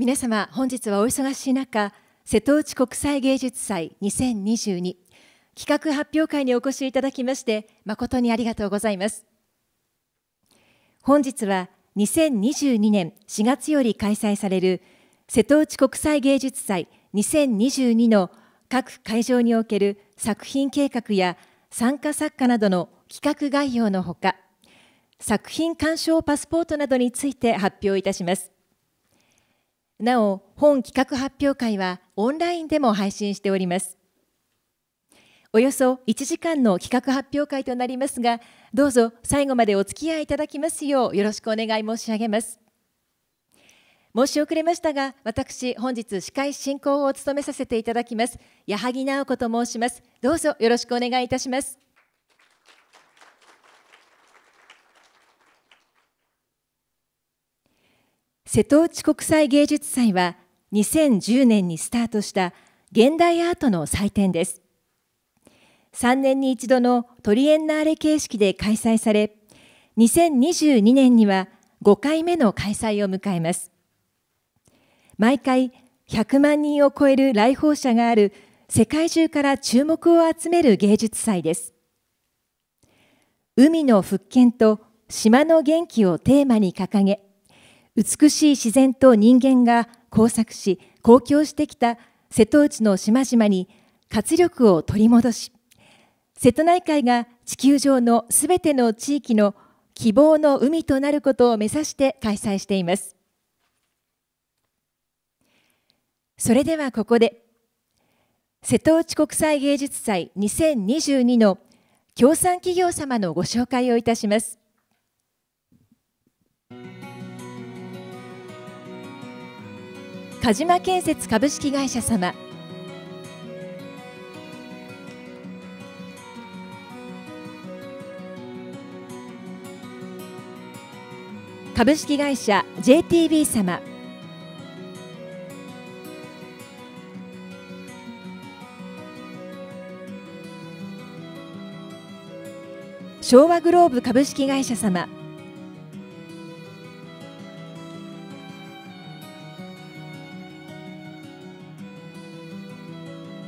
皆様本日はお忙しい中瀬戸内国際芸術祭2022企画発表会にお越しいただきまして誠にありがとうございます本日は2022年4月より開催される瀬戸内国際芸術祭2022の各会場における作品計画や参加作家などの企画概要のほか作品鑑賞パスポートなどについて発表いたしますなお本企画発表会はオンラインでも配信しておりますおよそ1時間の企画発表会となりますがどうぞ最後までお付き合いいただきますようよろしくお願い申し上げます申し遅れましたが私本日司会進行を務めさせていただきます矢作直子と申しますどうぞよろしくお願いいたします瀬戸内国際芸術祭は2010年にスタートした現代アートの祭典です3年に一度のトリエンナーレ形式で開催され2022年には5回目の開催を迎えます毎回100万人を超える来訪者がある世界中から注目を集める芸術祭です海の復権と島の元気をテーマに掲げ美しい自然と人間が交錯し公共してきた瀬戸内の島々に活力を取り戻し瀬戸内海が地球上のすべての地域の希望の海となることを目指して開催していますそれではここで瀬戸内国際芸術祭2022の協賛企業様のご紹介をいたします鹿島建設株式会社様株式会社 JTB 様昭和グローブ株式会社様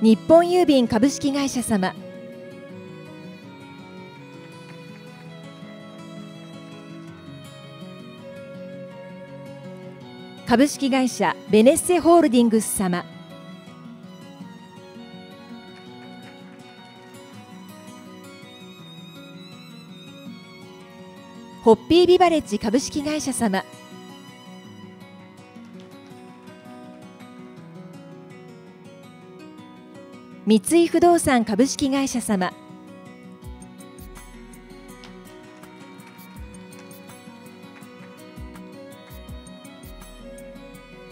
日本郵便株式会社様株式会社ベネッセホールディングス様ホッピービバレッジ株式会社様三井不動産株式会社様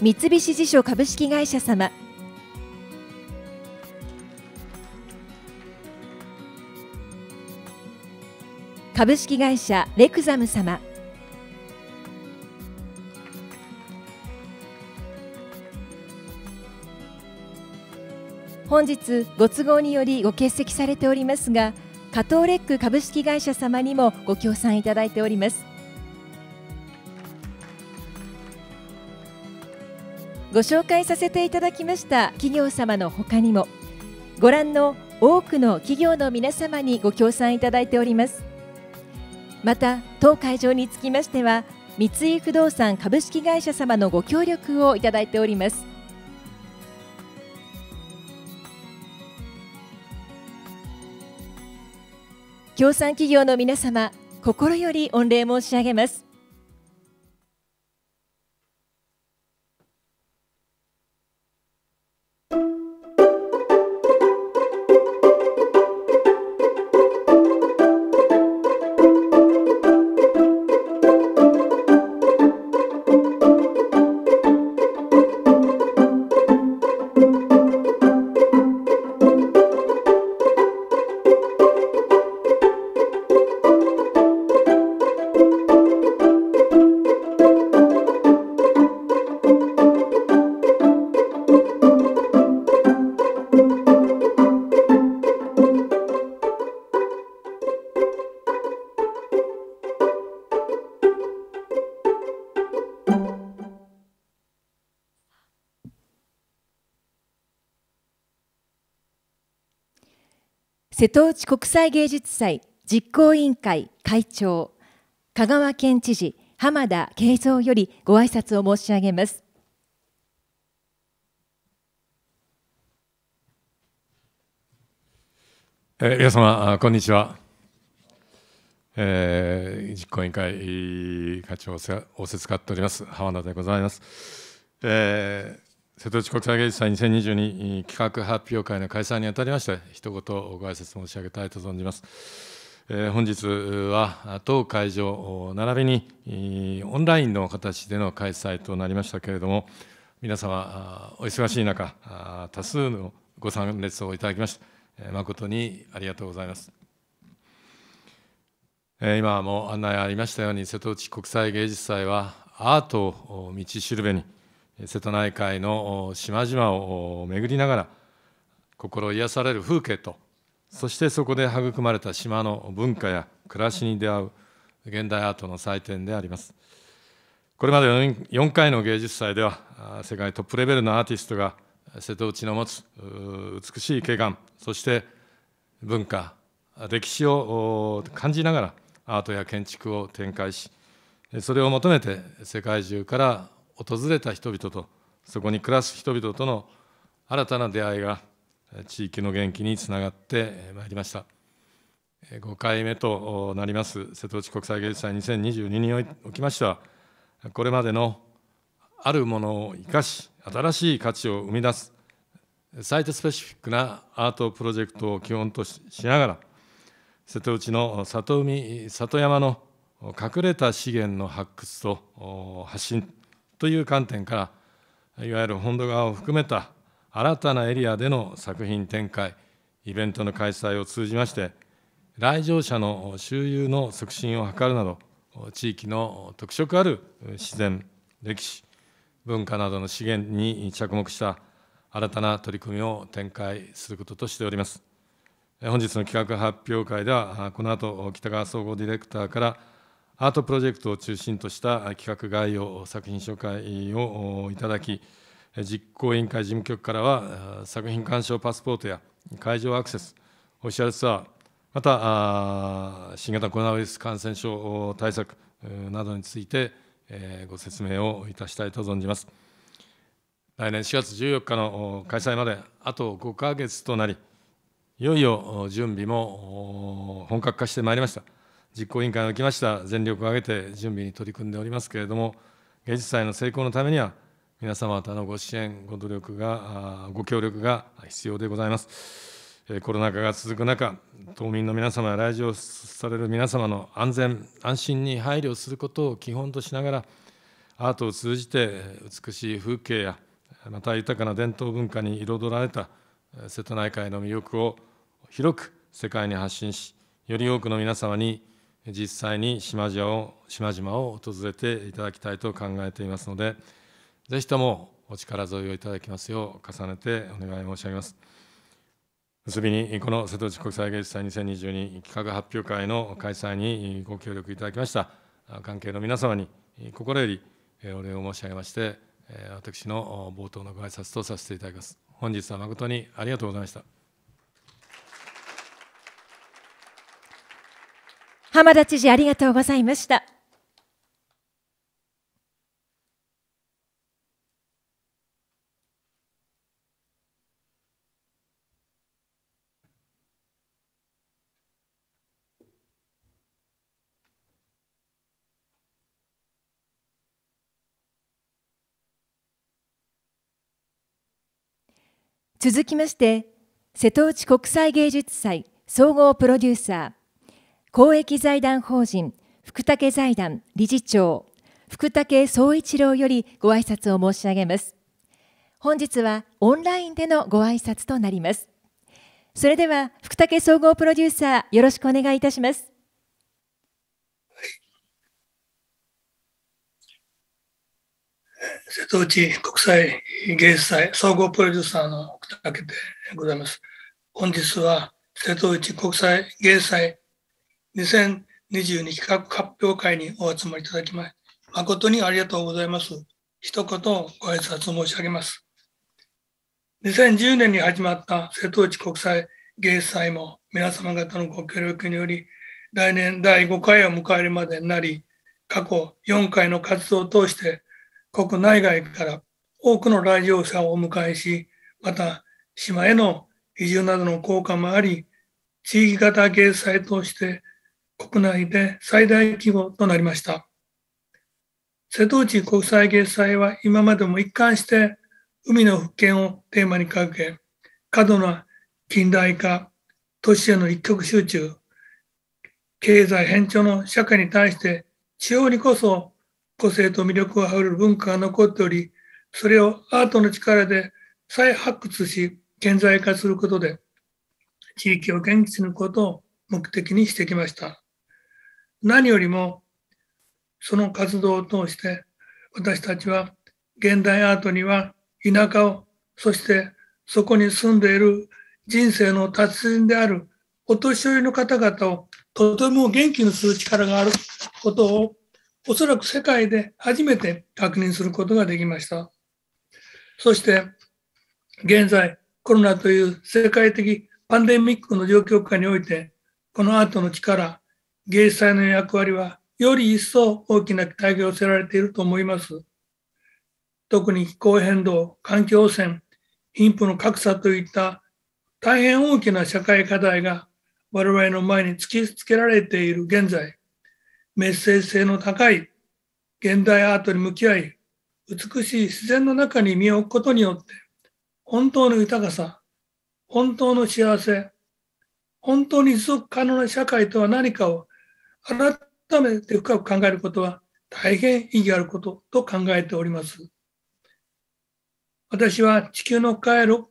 三菱地所株式会社様株式会社レクザム様本日ご都合によりご欠席されておりますが加藤レック株式会社様にもご協賛いただいておりますご紹介させていただきました企業様のほかにもご覧の多くの企業の皆様にご協賛いただいておりますまた当会場につきましては三井不動産株式会社様のご協力をいただいております協賛企業の皆様心より御礼申し上げます瀬戸内国際芸術祭実行委員会会長香川県知事浜田恵三よりご挨拶を申し上げますえー、皆様こんにちは、えー、実行委員会課長を仰せつかっております浜田でございます、えー、瀬戸内国際芸術祭2022企画発表会の開催にあたりまして、一言ご挨拶申し上げたいと存じます。えー、本日は当会場並びにオンラインの形での開催となりましたけれども、皆様、お忙しい中、多数のご参列をいただきまして、誠にありがとうございます。今も案内ありましたように、瀬戸内国際芸術祭は、アートを道しるべに、瀬戸内海の島々を巡りながら心癒される風景とそしてそこで育まれた島の文化や暮らしに出会う現代アートの祭典であります。これまで 4, 回の芸術祭では世界トップレベルのアーティストが瀬戸内の持つ美しい景観そして文化歴史を感じながらアートや建築を展開しそれを求めて世界中から訪れた人々とそこに暮らす人々との新たな出会いが地域の元気につながってまいりました5回目となります瀬戸内国際芸術祭2022におきましてはこれまでのあるものを生かし新しい価値を生み出すサイトスペシフィックなアートプロジェクトを基本としながら瀬戸内の里海里山の隠れた資源の発掘と発信という観点からいわゆる本土側を含めた新たなエリアでの作品展開イベントの開催を通じまして来場者の周遊の促進を図るなど地域の特色ある自然歴史文化などの資源に着目した新たな取り組みを展開することとしております。本日の企画発表会ではこの後北川総合ディレクターからアートプロジェクトを中心とした企画概要作品紹介をいただき実行委員会事務局からは作品鑑賞パスポートや会場アクセスオフィシャルツアーまた新型コロナウイルス感染症対策などについてご説明をいたしたいと存じます。来年4月14日の開催まであと5か月となり、いよいよ準備も本格化してまいりました。実行委員会におきました全力を挙げて準備に取り組んでおりますけれども、芸術祭の成功のためには、皆様方のご支援、ご努力が、ご協力が必要でございます。コロナ禍が続く中、島民の皆様や来場される皆様の安全、安心に配慮することを基本としながら、アートを通じて美しい風景や、また豊かな伝統文化に彩られた瀬戸内海の魅力を広く世界に発信し、より多くの皆様に実際に島々を島々を訪れていただきたいと考えていますので、ぜひともお力添えをいただきますよう重ねてお願い申し上げます。結びに、この瀬戸内国際芸術祭2022企画発表会の開催にご協力いただきました関係の皆様に心よりお礼を申し上げまして、私の冒頭のご挨拶とさせていただきます。本日は誠にありがとうございました。浜田知事ありがとうございました。続きまして瀬戸内国際芸術祭総合プロデューサー公益財団法人福武財団理事長福武総一郎よりご挨拶を申し上げます本日はオンラインでのご挨拶となりますそれでは福武総合プロデューサーよろしくお願いいたします瀬戸内国際芸術祭総合プロデューサーの福武でございます。本日は瀬戸内国際芸術祭2022企画発表会にお集まりいただきまして、誠にありがとうございます。一言ご挨拶申し上げます。2010年に始まった瀬戸内国際芸術祭も皆様方のご協力により来年第5回を迎えるまでになり過去4回の活動を通して国内外から多くの来場者をお迎えしまた島への移住などの効果もあり地域型芸祭として国内で最大規模となりました。瀬戸内国際芸祭は今までも一貫して海の復権をテーマに掲げ、過度な近代化、都市への一極集中、経済変調の社会に対して地方にこそ個性と魅力をはる文化が残っており、それをアートの力で再発掘し、顕在化することで、地域を元気にすることを目的にしてきました。何よりもその活動を通して私たちは現代アートには田舎をそしてそこに住んでいる人生の達人であるお年寄りの方々をとても元気にする力があることをおそらく世界で初めて確認することができました。そして現在コロナという世界的パンデミックの状況下においてこのアートの力芸術祭の役割はより一層大きな期待が寄せられていると思います。特に気候変動、環境汚染、貧富の格差といった大変大きな社会課題が我々の前に突きつけられている現在、メッセージ性の高い現代アートに向き合い、美しい自然の中に身を置くことによって、本当の豊かさ、本当の幸せ、本当に持続可能な社会とは何かを改めて深く考えることは大変意義あることと考えております。私は地球の回路、る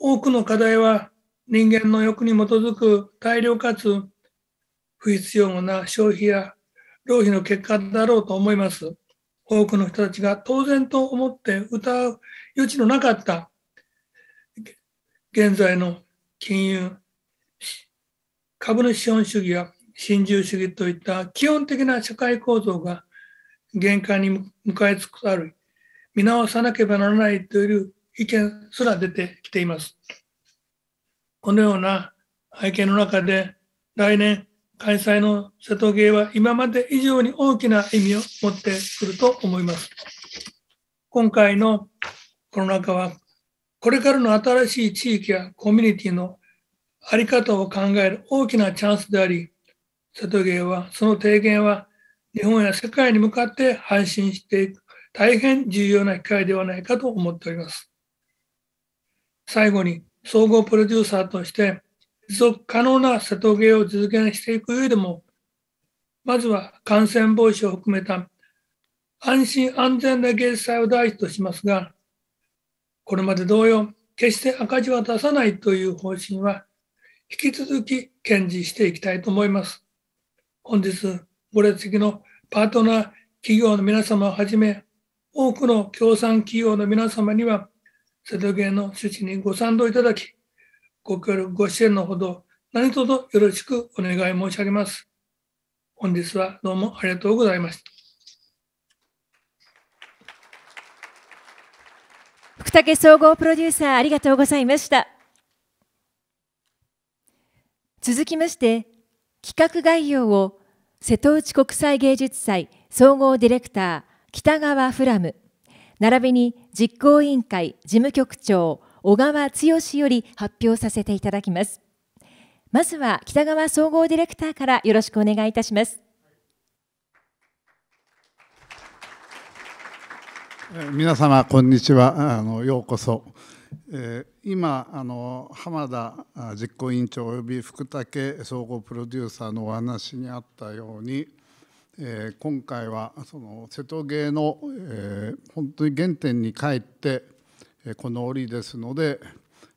多くの課題は人間の欲に基づく大量かつ不必要な消費や浪費の結果だろうと思います。多くの人たちが当然と思って歌う余地のなかった現在の金融、株主資本主義や新自由主義といった基本的な社会構造が限界に向かいつつある見直さなければならないという意見すら出てきています。このような背景の中で来年開催の瀬戸芸は今まで以上に大きな意味を持ってくると思います。今回のコロナ禍はこれからの新しい地域やコミュニティの在り方を考える大きなチャンスであり瀬戸芸は、その提言は日本や世界に向かって配信していく大変重要な機会ではないかと思っております。最後に、総合プロデューサーとして、持続可能な瀬戸芸を実現していく上でも、まずは感染防止を含めた安心安全な芸祭を第一としますが、これまで同様、決して赤字は出さないという方針は、引き続き堅持していきたいと思います。本日、ご列席のパートナー企業の皆様をはじめ、多くの協賛企業の皆様には、瀬戸芸の趣旨にご賛同いただき、ご協力、ご支援のほど、何卒よろしくお願い申し上げます。本日はどうもありがとうございました。福武総合プロデューサーありがとうございました。続きまして、企画概要を瀬戸内国際芸術祭総合ディレクター北川フラム並びに実行委員会事務局長小川剛より発表させていただきますまずは北川総合ディレクターからよろしくお願いいたします皆様こんにちはあのようこそえ今あの浜田実行委員長および福武総合プロデューサーのお話にあったように、え今回はその瀬戸芸の、え本当に原点に帰って、えこの折ですので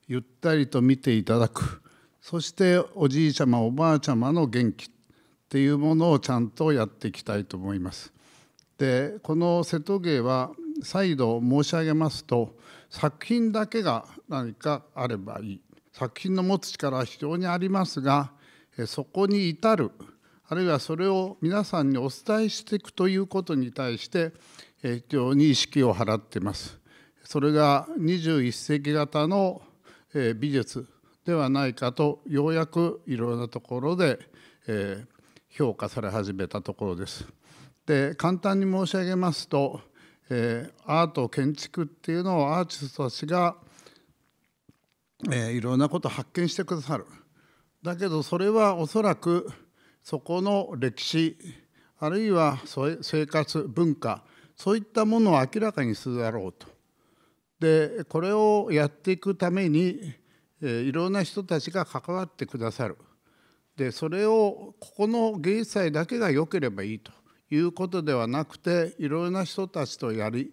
ゆったりと見ていただくそしておじいちゃまおばあちゃまの元気っていうものをちゃんとやっていきたいと思います。でこの瀬戸芸は再度申し上げますと作品だけが何かあればいい作品の持つ力は非常にありますがそこに至るあるいはそれを皆さんにお伝えしていくということに対して非常に意識を払っています。それが21世紀型の美術ではないかとようやくいろいろなところで評価され始めたところです。で簡単に申し上げますとえー、アート建築っていうのをアーティストたちが、えー、いろんなことを発見してくださるだけどそれはおそらくそこの歴史あるいは生活文化そういったものを明らかにするだろうと。でこれをやっていくために、えー、いろんな人たちが関わってくださる。でそれをここの芸術祭だけが良ければいいということではなくていろいろな人たちとやり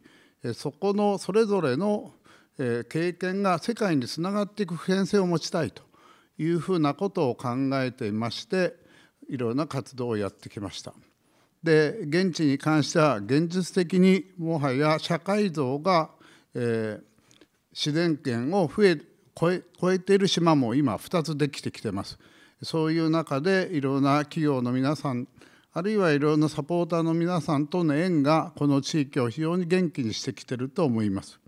そこのそれぞれの経験が世界につながっていく普遍性を持ちたいというふうなことを考えていましていろいろな活動をやってきました。で現地に関しては現実的にもはや社会像が、えー、自然圏を増え超え超えている島も今2つできてきてます。そういう中でいろんな企業の皆さんあるいはいろいろなサポーターの皆さんとの縁がこの地域を非常に元気にしてきてると思います。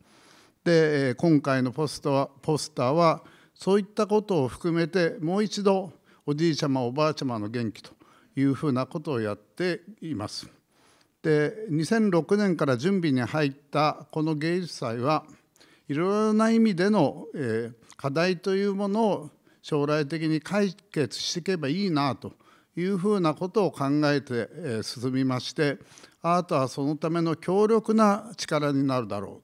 で今回のポスターポスターはそういったことを含めてもう一度おじいちゃまおばあちゃまの元気というふうなことをやっています。で2006年から準備に入ったこの芸術祭はいろいろな意味での、え課題というものを将来的に解決していけばいいなと。いうふうなことを考えて、え進みましてアートはそのための強力な力になるだろ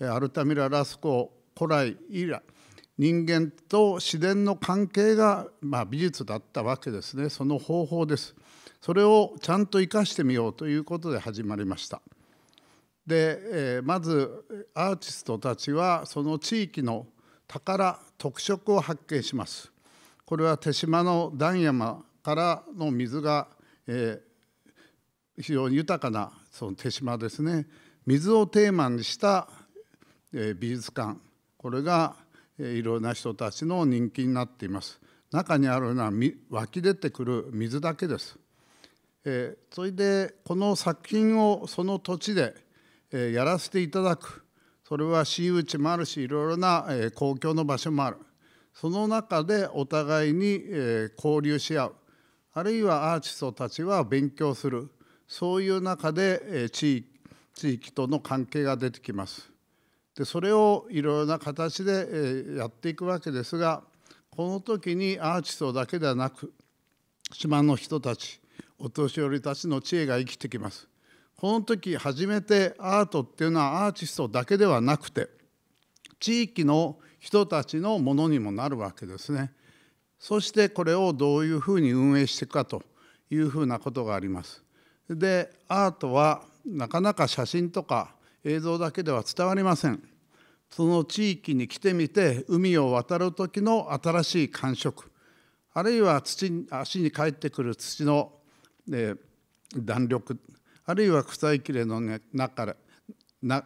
う、えアルタミラ・ラスコ古来以来人間と自然の関係が、まあ、美術だったわけですねその方法ですそれをちゃんと生かしてみようということで始まりましたで、えまずアーティストたちはその地域の宝特色を発見しますこれは手島の段山からの水が、えー、非常に豊かなその手島ですね水をテーマにした、えー、美術館これが、えー、いろんな人たちの人気になっています中にあるのは湧き出てくる水だけです、えー、それでこの作品をその土地で、えー、やらせていただくそれは私有地もあるしいろいろな、えー、公共の場所もあるその中でお互いに、えー、交流し合うあるいはアーティストたちは勉強するそういう中で地域との関係が出てきます。でそれをいろいろな形でやっていくわけですがこの時にアーティストだけではなく島の人たちお年寄りたちの知恵が生きてきます。この時初めてアートっていうのはアーティストだけではなくて地域の人たちのものにもなるわけですね。そしてこれをどういうふうに運営していくかというふうなことがあります。でアートはなかなか写真とか映像だけでは伝わりません。その地域に来てみて海を渡る時の新しい感触あるいは土足に帰ってくる土の、え弾力あるいは草いきれの中からな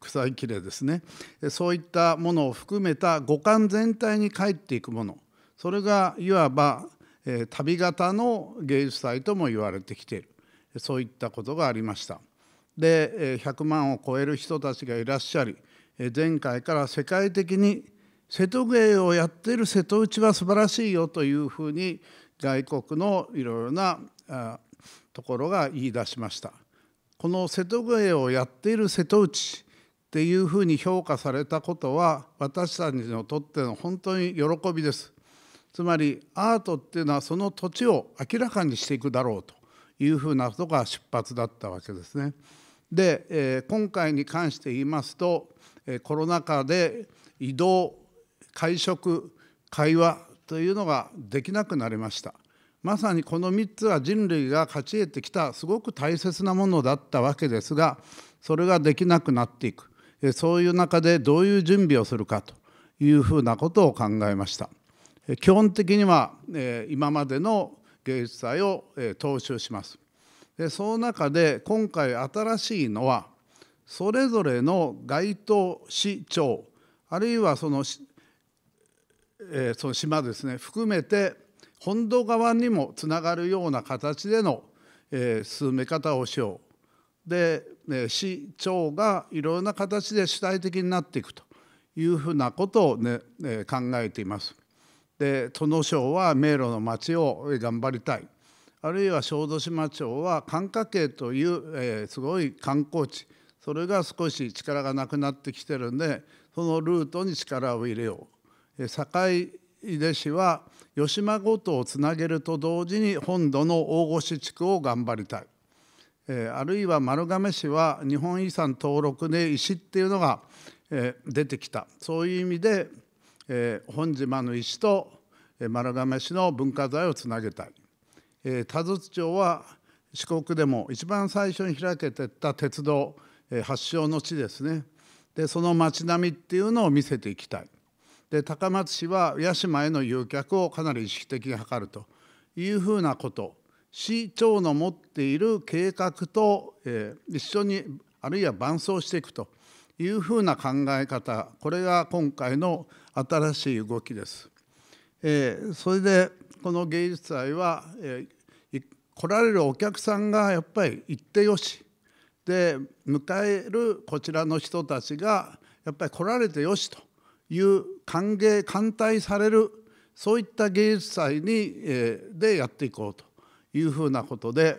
草いきれですねそういったものを含めた五感全体に帰っていくものそれがいわば、えー、旅型の芸術祭とも言われてきているそういったことがありましたで、えー、100万を超える人たちがいらっしゃり、えー、前回から世界的に瀬戸芸をやっている瀬戸内は素晴らしいよというふうに外国のいろいろなあところが言い出しましたこの瀬戸芸をやっている瀬戸内っていうふうに評価されたことは私たちにとっての本当に喜びですつまりアートっていうのはその土地を明らかにしていくだろうというふうなことが出発だったわけですね。で、えー、今回に関して言いますと、えー、コロナ禍で移動会食会話というのができなくなりました。まさにこの3つは人類が勝ち得てきたすごく大切なものだったわけですがそれができなくなっていくそういう中でどういう準備をするかというふうなことを考えました。基本的には今までの芸術祭を踏襲します。でその中で今回新しいのはそれぞれの街頭市長あるいはその,、えその島ですね含めて本土側にもつながるような形での、え進め方をしよう。で、え市長がいろいろな形で主体的になっていくというふうなことをね、ねえ考えています。で都省は迷路の町を頑張りたいあるいは小豆島町は寒霞渓という、えー、すごい観光地それが少し力がなくなってきてるんでそのルートに力を入れよう。えー、出市は吉間ごとをつなげると同時に本土の大越地区を頑張りたい、えー、あるいは丸亀市は日本遺産登録で石っていうのが、えー、出てきたそういう意味でえー、本島の石と丸亀市の文化財をつなげたい、えー、田筒町は四国でも一番最初に開けてった鉄道、えー、発祥の地ですねでその街並みっていうのを見せていきたいで高松市は屋島への誘客をかなり意識的に図るというふうなこと市長の持っている計画と、えー、一緒にあるいは伴走していくというふうな考え方これが今回の新しい動きです。えー、それでこの芸術祭は、えー、来られるお客さんがやっぱり行ってよしで迎えるこちらの人たちがやっぱり来られてよしという歓迎歓待されるそういった芸術祭に、えー、でやっていこうというふうなことで、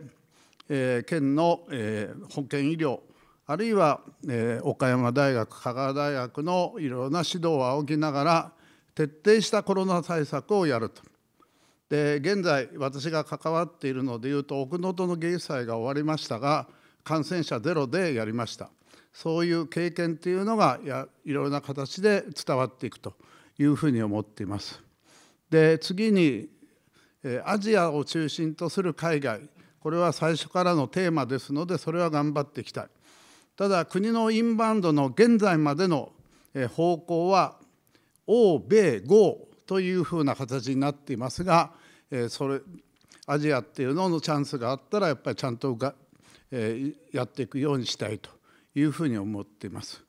えー、県の、えー、保健医療あるいは、えー、岡山大学香川大学のいろんな指導を仰ぎながら徹底したコロナ対策をやると。で現在私が関わっているのでいうと奥能登の芸祭が終わりましたが感染者ゼロでやりましたそういう経験っていうのがやいろいろな形で伝わっていくというふうに思っています。で次にアジアを中心とする海外これは最初からのテーマですのでそれは頑張っていきたい。ただ国のインバウンドの現在までの方向は欧米豪というふうな形になっていますがそれアジアっていうののチャンスがあったらやっぱりちゃんとがやっていくようにしたいというふうに思っています。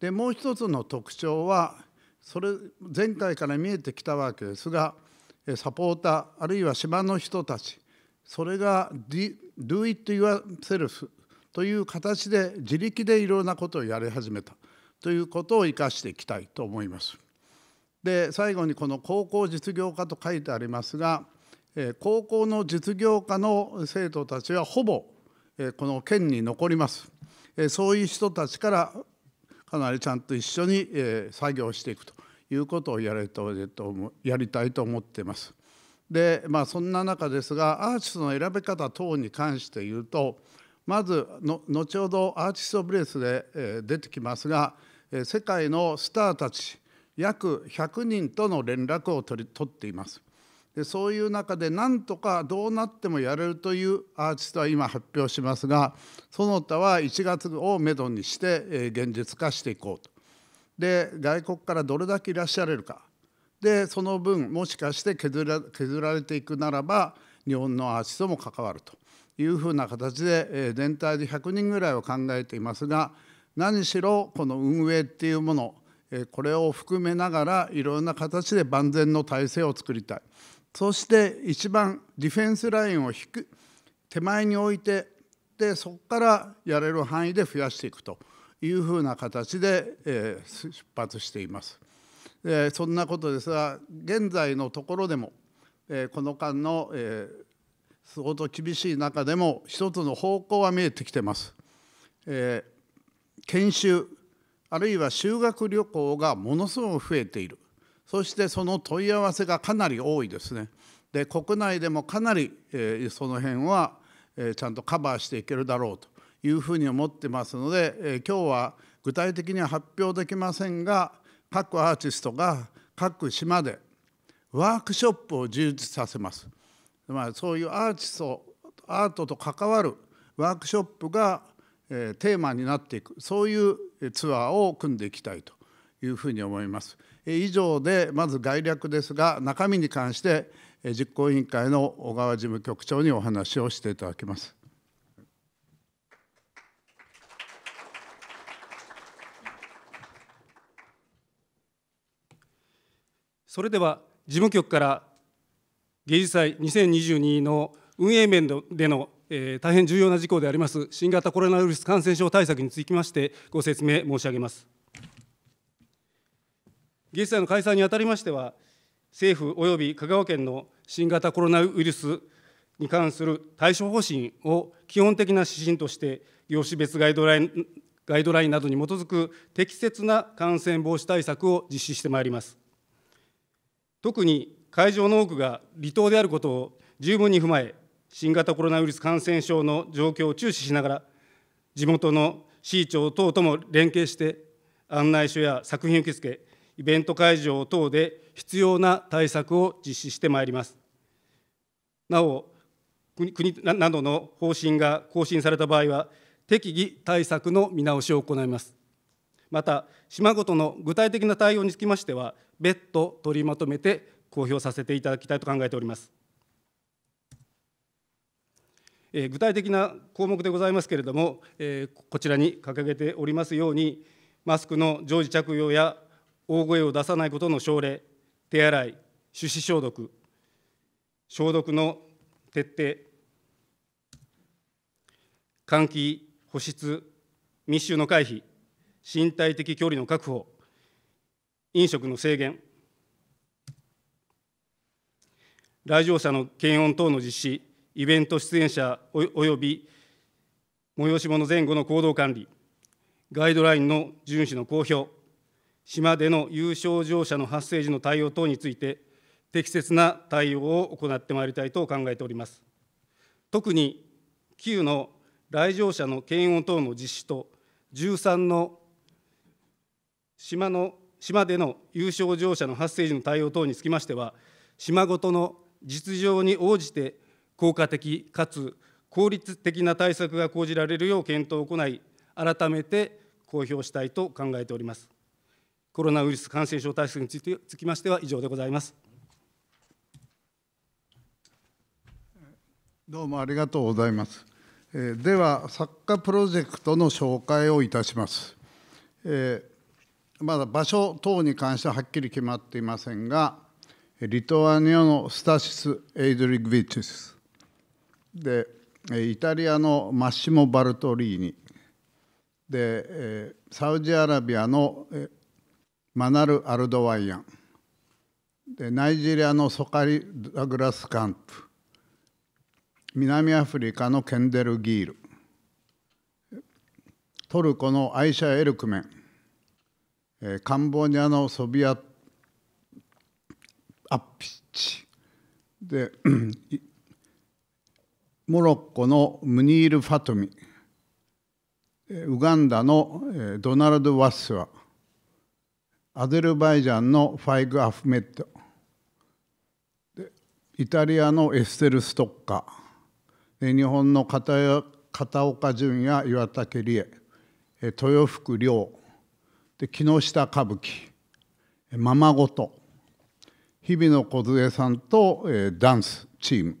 でもう一つの特徴はそれ前回から見えてきたわけですがサポーターあるいは島の人たちそれが Do it yourself という形で自力でいろんなことをやり始めたということを生かしていきたいと思います。で最後にこの高校実業家と書いてありますが高校の実業家の生徒たちはほぼこの県に残りますそういう人たちからかなりちゃんと一緒に作業していくということをやりたいと思っています。でまあそんな中ですがアーティストの選び方等に関して言うとまずの後ほどアーティスト・ブレスで、出てきますが、世界のスターたち約100人との連絡を取り取っています。でそういう中で何とかどうなってもやれるというアーティストは今発表しますがその他は1月をめどにして現実化していこうと。で外国からどれだけいらっしゃれるかでその分もしかして削られていくならば日本のアーティストも関わるというふうな形で、え全体で100人ぐらいを考えていますが何しろこの運営っていうもの、えこれを含めながらいろんな形で万全の体制を作りたいそして一番ディフェンスラインを引く手前に置いてでそこからやれる範囲で増やしていくというふうな形で、え出発しています。そんなことですが現在のところでも、えこの間の、えー、相当厳しい中でも一つの方向は見えてきてます。えー、研修あるいは修学旅行がものすごく増えているそしてその問い合わせがかなり多いですね。で国内でもかなり、えー、その辺は、えー、ちゃんとカバーしていけるだろうというふうに思ってますので、え今日は具体的には発表できませんが各アーティストが各島でワークショップを充実させます。まあ、そういうアーティストアートと関わるワークショップが、えー、テーマになっていくそういうツアーを組んでいきたいというふうに思います。え以上でまず概略ですが中身に関して、え実行委員会の小川事務局長にお話をしていただきます。それでは事務局から芸術祭2022の運営面での、え大変重要な事項であります新型コロナウイルス感染症対策につきましてご説明申し上げます芸術祭の開催にあたりましては政府および香川県の新型コロナウイルスに関する対処方針を基本的な指針として業種別ガイドラインガイドラインなどに基づく適切な感染防止対策を実施してまいります。特に会場の多くが離島であることを十分に踏まえ、新型コロナウイルス感染症の状況を注視しながら、地元の市長等とも連携して、案内所や作品受付、イベント会場等で必要な対策を実施してまいります。なお、国などの方針が更新された場合は、適宜対策の見直しを行います。また、島ごとの具体的な対応につきましては、別途取りまとめて公表させていただきたいと考えております。えー、具体的な項目でございますけれども、えー、こちらに掲げておりますように、マスクの常時着用や大声を出さないことの奨励、手洗い、手指消毒、消毒の徹底、換気、保湿、密集の回避、身体的距離の確保、飲食の制限、来場者の検温等の実施、イベント出演者および催し物前後の行動管理、ガイドラインの順守の公表、島での有症状者の発生時の対応等について、適切な対応を行ってまいりたいと考えております。特に、9の来場者の検温等の実施と、13の島の島での有症状者の発生時の対応等につきましては、島ごとの実情に応じて効果的かつ効率的な対策が講じられるよう検討を行い改めて公表したいと考えておりますコロナウイルス感染症対策についてつきましては以上でございますどうもありがとうございますえでは作家プロジェクトの紹介をいたします、えー、まだ場所等に関してははっきり決まっていませんがリトアニアのスタシス・エイドリグビィチスでイタリアのマッシモ・バルトリーニでサウジアラビアのマナル・アルドワイアンでナイジェリアのソカリ・ダグラス・カンプ南アフリカのケンデル・ギールトルコのアイシャ・エルクメンカンボニアのソビアッアピッチでモロッコのムニール・ファトミウガンダのドナルド・ワッスワアゼルバイジャンのファイグ・アフメットイタリアのエステル・ストッカ日本の片岡淳也岩竹理恵豊福で木下歌舞伎ままごと日比野梢さんと、えー、ダンスチーム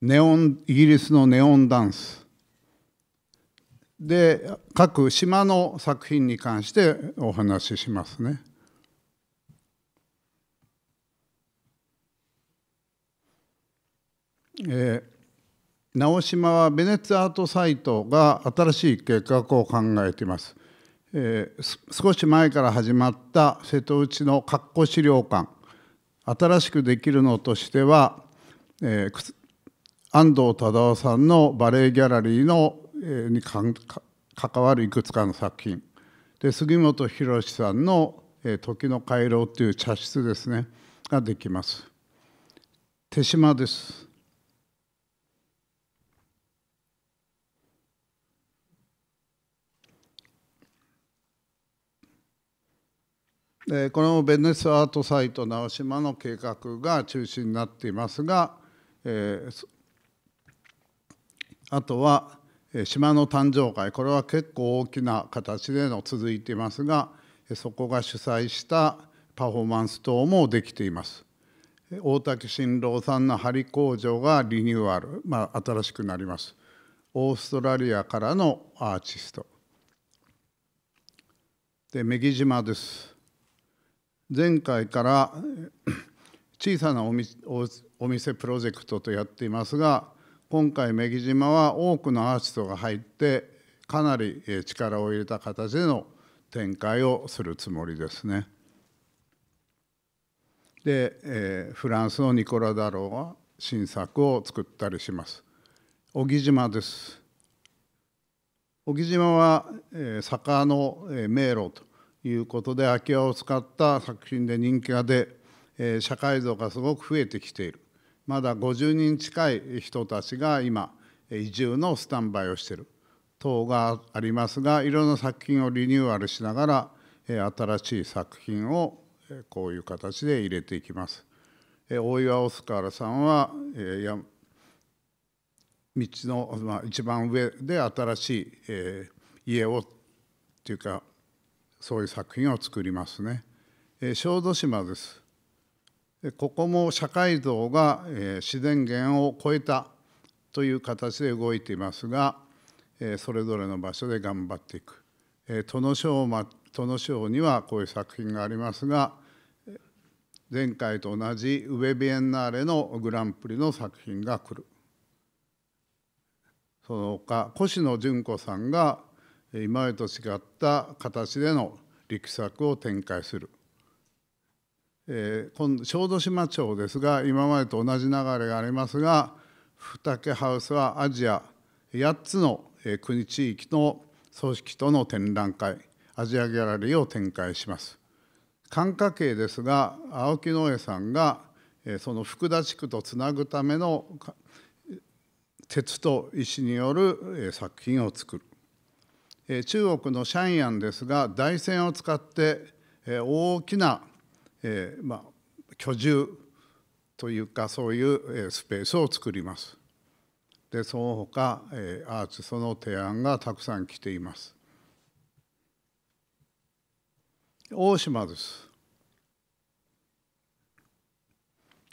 ネオンイギリスのネオンダンスで各島の作品に関してお話ししますね。えー、直島はベネツアートサイトが新しい計画を考えています。えー、少し前から始まった瀬戸内の括弧資料館新しくできるのとしては、えー、安藤忠雄さんのバレエギャラリーの、えー、に関わるいくつかの作品で杉本博さんの「えー、時の回廊」という茶室ですねができます。手島ですここのベネスアートサイト直島の計画が中心になっていますが、えー、あとは島の誕生会これは結構大きな形での続いていますがそこが主催したパフォーマンス等もできています。大竹新郎さんの針工場がリニューアル、まあ、新しくなります。オーストラリアからのアーティスト。で、女木島です。前回から小さなお店プロジェクトとやっていますが今回女木島は多くのアーティストが入ってかなり力を入れた形での展開をするつもりですね。で、えー、フランスのニコラ・ダローは新作を作ったりします。小木島です小木島は、えー、坂の、えー、迷路ということで空き家を使った作品で人気が出、え社会像がすごく増えてきているまだ50人近い人たちが今移住のスタンバイをしている等がありますがいろんな作品をリニューアルしながら、え新しい作品をこういう形で入れていきます。え大岩オスカールさんは、えや道の、まあ、一番上で新しい、え家をというかそういう作品を作りますね。え小豆島ですここも社会像が、え自然源を超えたという形で動いていますが、えそれぞれの場所で頑張っていく、えー、小殿小にはこういう作品がありますが前回と同じウェビエンナーレのグランプリの作品が来るその他越野純子さんが今までと違った形での力作を展開する、えー、今小豆島町ですが今までと同じ流れがありますが二竹ハウスはアジア8つの国地域の組織との展覧会アジアギャラリーを展開します。管轄系ですが青木農園さんがその福田地区とつなぐための鉄と石による作品を作る中国のシャンアンですが台船を使って大きな、えまあ、居住というかそういうスペースを作ります。でその他、えアーツその提案がたくさん来ています。大島です。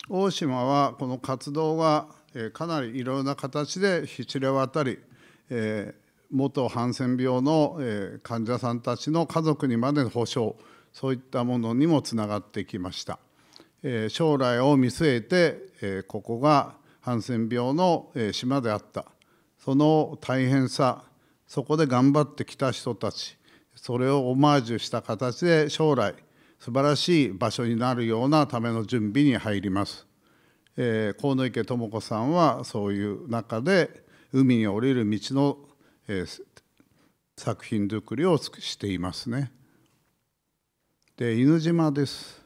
大島はこの活動が、えかなりいろいろな形でひちれ渡り、えー、元ハンセン病の、え患者さんたちの家族にまで保障そういったものにもつながってきました、え将来を見据えて、えここがハンセン病の、え島であったその大変さそこで頑張ってきた人たちそれをオマージュした形で将来素晴らしい場所になるようなための準備に入ります、え河野池智子さんはそういう中で海に降りる道のえー、作品作りをしていますね。で犬島です。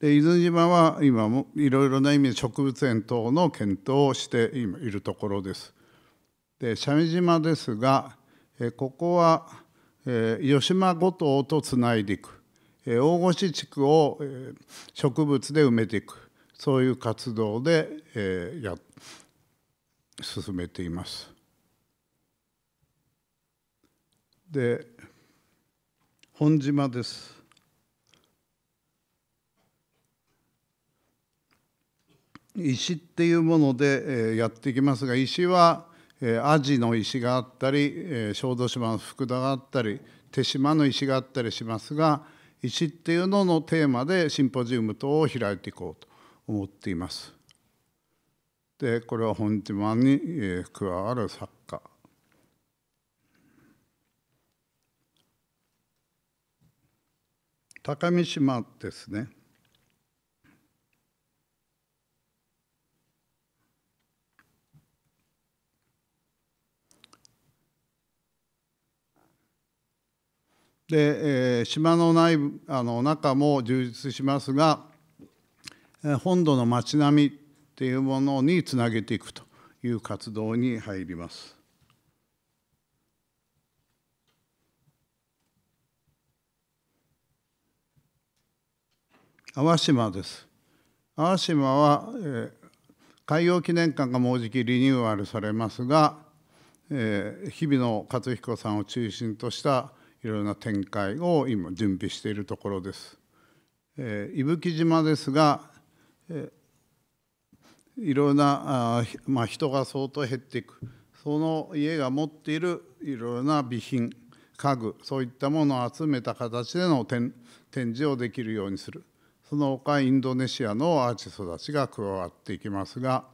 で犬島は今もいろいろな意味で植物園等の検討をしているところです。で三味島ですがえここは、えー、吉間五島とつないでいく大越地区を植物で埋めていくそういう活動で、えー、や進めています。で本島です。石っていうもので、えー、やっていきますが石は、えー、アジの石があったり、えー、小豆島の福田があったり手島の石があったりしますが、石っていうののテーマでシンポジウム等を開いていこうと思っています。でこれは本自慢に加わる作家。高見島ですね。で、えー、島の内部あの中も充実しますが、えー、本土の町並みっていうものにつなげていくという活動に入ります。淡島です。淡島は、えー、海洋記念館がもうじきリニューアルされますが、えー、日々野克彦さんを中心としたいろいろな展開を今準備しているところです。えー、伊吹島ですが、えー、いろいろなあ、まあ、人が相当減っていくその家が持っているいろいろな備品家具そういったものを集めた形での展示をできるようにするその他インドネシアのアーティストたちが加わっていきますが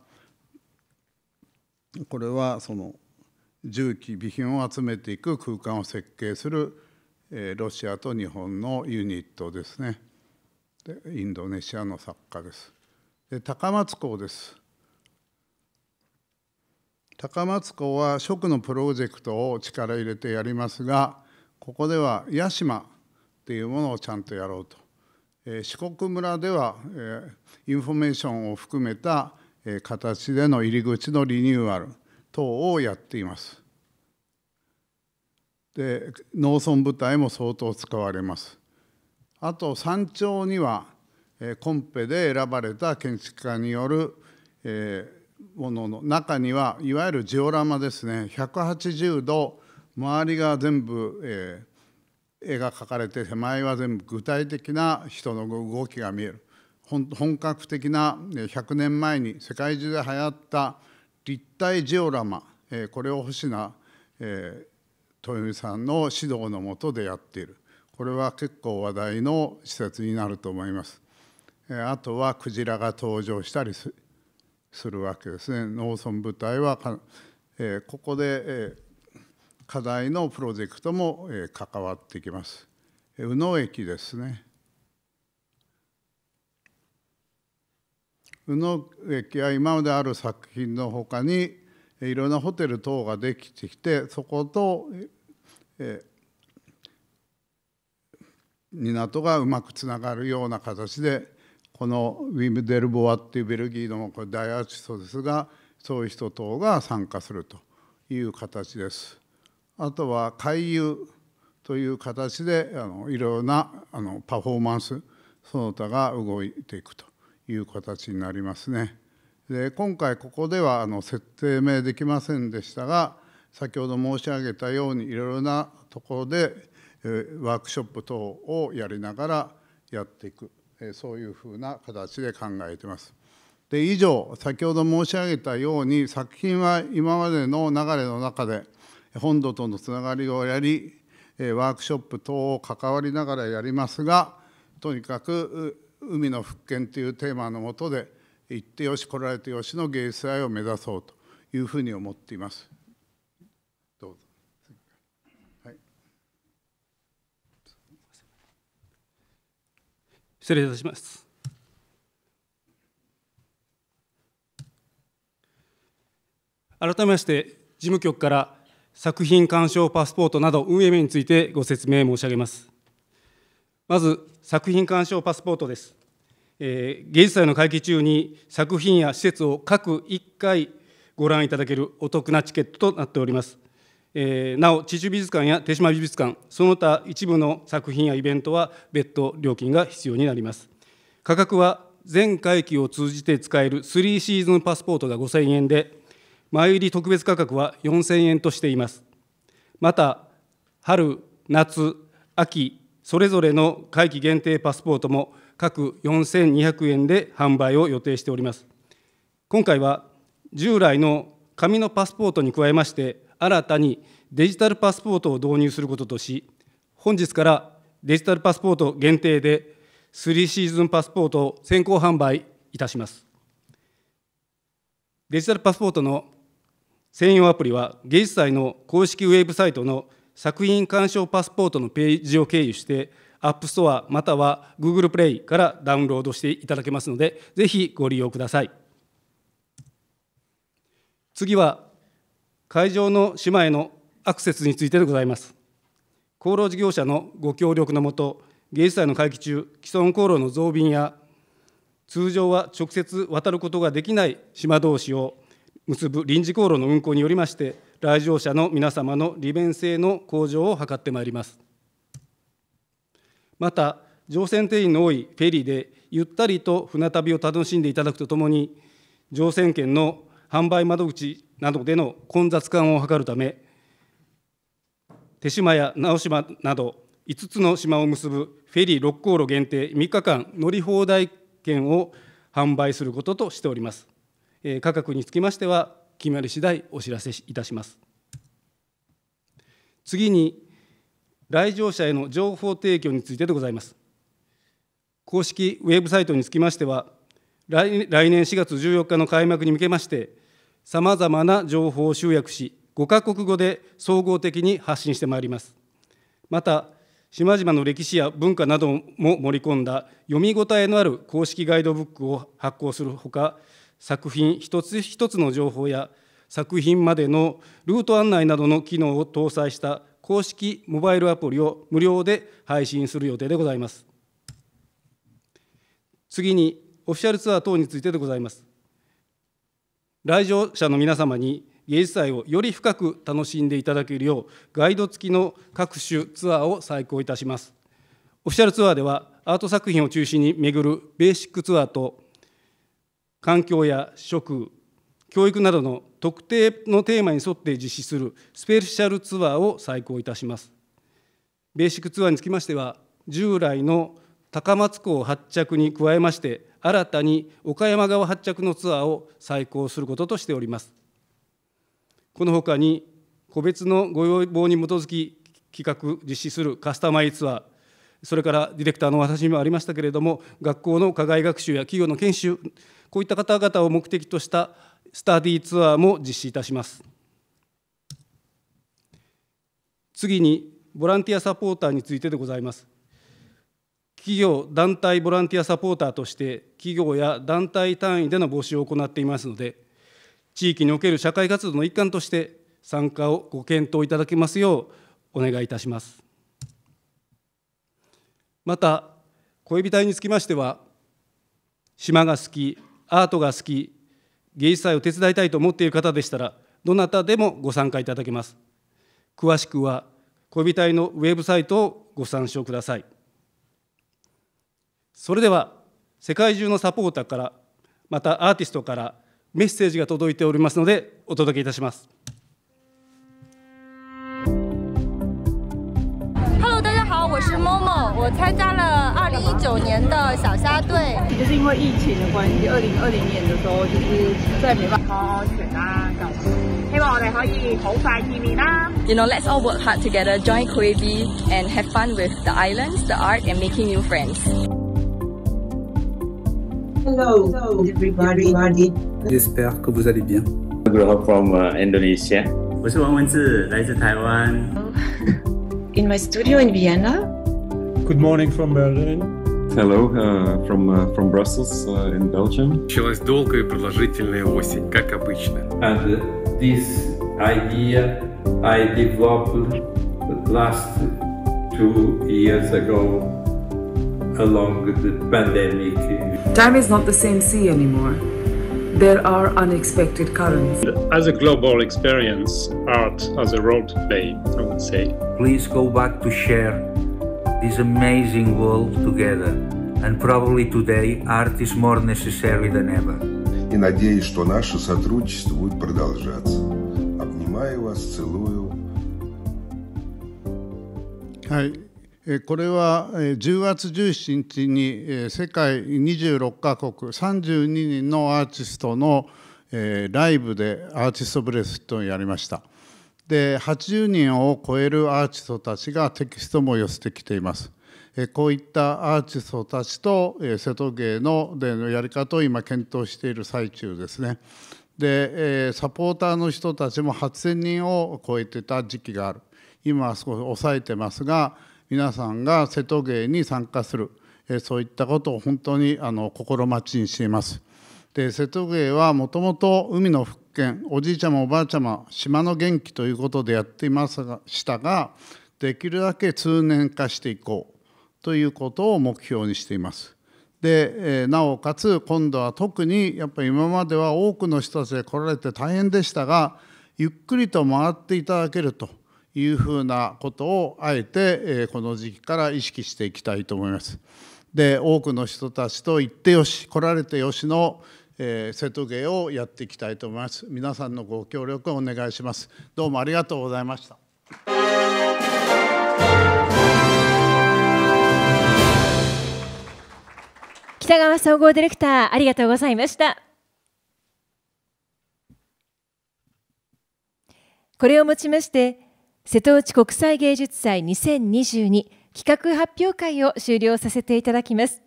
これはその重機備品を集めていく空間を設計する、えー、ロシアと日本のユニットですねでインドネシアの作家ですで高松港です高松港は食のプロジェクトを力入れてやりますがここでは屋島っていうものをちゃんとやろうと、えー、四国村では、えー、インフォメーションを含めた、えー、形での入り口のリニューアル等をやっています。で農村部隊も相当使われます。あと山頂にはコンペで選ばれた建築家による、えものの中にはいわゆるジオラマですね180度周りが全部、え絵が描かれて手前は全部具体的な人の動きが見える本格的な100年前に世界中で流行った立体ジオラマ、えー、これを星名、えー、豊美さんの指導のもとでやっているこれは結構話題の施設になると思います、えあとはクジラが登場したりするわけですね農村部隊はか、えここで、え課題のプロジェクトも、え関わってきます、宇野駅ですねの駅は今まである作品のほかにいろんなホテル等ができてきてそこと、え港がうまくつながるような形でこのウィム・デルボアっていうベルギーのこれ大アーティストですがそういう人等が参加するという形です。あとは回遊という形であのいろいろなあのパフォーマンスその他が動いていくという形になりますね。で今回ここではあの定名できませんでしたが先ほど申し上げたようにいろいろなところでワークショップ等をやりながらやっていくそういうふうな形で考えてます。で以上先ほど申し上げたように作品は今までの流れの中で本土とのつながりをやりワークショップ等を関わりながらやりますがとにかく海の復権というテーマのもとで行ってよし来られてよしの芸術愛を目指そうというふうに思っています。どうぞ、はい、失礼いたします。改めまして事務局から作品鑑賞パスポートなど運営面についてご説明申し上げます。まず作品鑑賞パスポートです。えー、芸術祭の会期中に作品や施設を各1回ご覧いただけるお得なチケットとなっております。えー、なお、知州美術館や手島美術館、その他一部の作品やイベントは別途料金が必要になります。価格は全会期を通じて使える3シーズンパスポートが5000円で、前売り特別価格は4000円としています。また、春、夏、秋、それぞれの会期限定パスポートも各4200円で販売を予定しております。今回は従来の紙のパスポートに加えまして新たにデジタルパスポートを導入することとし本日からデジタルパスポート限定で3シーズンパスポートを先行販売いたしますデジタルパスポートの専用アプリは芸術祭の公式ウェブサイトの作品鑑賞パスポートのページを経由して、アップストアまたは Google Play からダウンロードしていただけますので、ぜひご利用ください。次は、会場の島へのアクセスについてでございます。航路事業者のご協力のもと、芸術祭の会期中、既存航路の増便や、通常は直接渡ることができない島同士を結ぶ臨時航路の運行によりまして、来場者の皆様の利便性の向上を図ってまいります。また、乗船定員の多いフェリーでゆったりと船旅を楽しんでいただくとともに、乗船券の販売窓口などでの混雑感を図るため、手島や直島など5つの島を結ぶフェリー6航路限定3日間乗り放題券を販売することとしております。価格につきましては決まり次第お知らせいたします。次に、来場者への情報提供についてでございます。公式ウェブサイトにつきましては、来年4月14日の開幕に向けまして、さまざまな情報を集約し、5カ国語で総合的に発信してまいります。また、島々の歴史や文化なども盛り込んだ読み応えのある公式ガイドブックを発行するほか、作品一つ一つの情報や作品までのルート案内などの機能を搭載した公式モバイルアプリを無料で配信する予定でございます。次にオフィシャルツアー等についてでございます。来場者の皆様に芸術祭をより深く楽しんでいただけるようガイド付きの各種ツアーを再行いたします。オフィシャルツアーではアート作品を中心に巡るベーシックツアーと環境や食教育などの特定のテーマに沿って実施するスペシャルツアーを再考いたします。ベーシックツアーにつきましては、従来の高松港発着に加えまして、新たに岡山側発着のツアーを再考することとしております。このほかに、個別のご要望に基づき企画、実施するカスタマイズツアー、それからディレクターの私にもありましたけれども学校の課外学習や企業の研修こういった方々を目的としたスタディツアーも実施いたします次にボランティアサポーターについてでございます企業団体ボランティアサポーターとして企業や団体単位での募集を行っていますので地域における社会活動の一環として参加をご検討いただきますようお願いいたします。また恋人につきましては島が好きアートが好き芸術祭を手伝いたいと思っている方でしたらどなたでもご参加いただけます詳しくは恋人のウェブサイトをご参照くださいそれでは世界中のサポーターからまたアーティストからメッセージが届いておりますのでお届けいたします。我是 m o 我参加了二零一九年的小虾队。就是因为疫情的关系，二零二零年的时候就是再没办法安选啦，就希望我哋可以好快见面啦。You know, let's all work hard together, join Kuebi, and have fun with the islands, the art, and making new friends. Hello, everybody. J'espère que vous allez bien. l m from Indonesia. 我是王文志，来自台湾。in my studio in Vienna. Good morning from Berlin. Hello uh, from uh, from Brussels uh, in Belgium. Началась долгая и продолжительная осень, как обычно. And uh, this idea I developed last two years ago along the pandemic. Time is not the same sea anymore there are unexpected currents. As a global experience, art has a role to play, I would say. Please go back to share this amazing world together. And probably today, art is more necessary than ever. И надеюсь, что наше сотрудничество будет продолжаться. Обнимаю вас, целую. Hi. これは10月17日に世界26カ国32人のアーティストのライブでアーティストブレスとやりました。で80人を超えるアーティストたちがテキストも寄せてきています。こういったアーティストたちと瀬戸芸のでのやり方を今検討している最中ですね。でサポーターの人たちも8,000人を超えてた時期がある今は少し抑えてますが皆さんが瀬戸芸に参加する、えそういったことを本当にあの心待ちにしています。で瀬戸芸はもともと海の復権おじいちゃまおばあちゃま島の元気ということでやっていましたができるだけ通年化していこうということを目標にしています。で、えなおかつ今度は特にやっぱり今までは多くの人たちで来られて大変でしたがゆっくりと回っていただけるというふうなことをあえてこの時期から意識していきたいと思います。で多くの人たちと行ってよし来られてよしの瀬戸芸をやっていきたいと思います。皆さんのご協力をお願いします。どうもありがとうございました。北川総合ディレクターありがとうございました。これをもちまして瀬戸内国際芸術祭2022企画発表会を終了させていただきます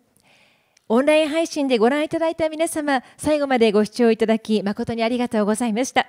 オンライン配信でご覧いただいた皆様最後までご視聴いただき誠にありがとうございました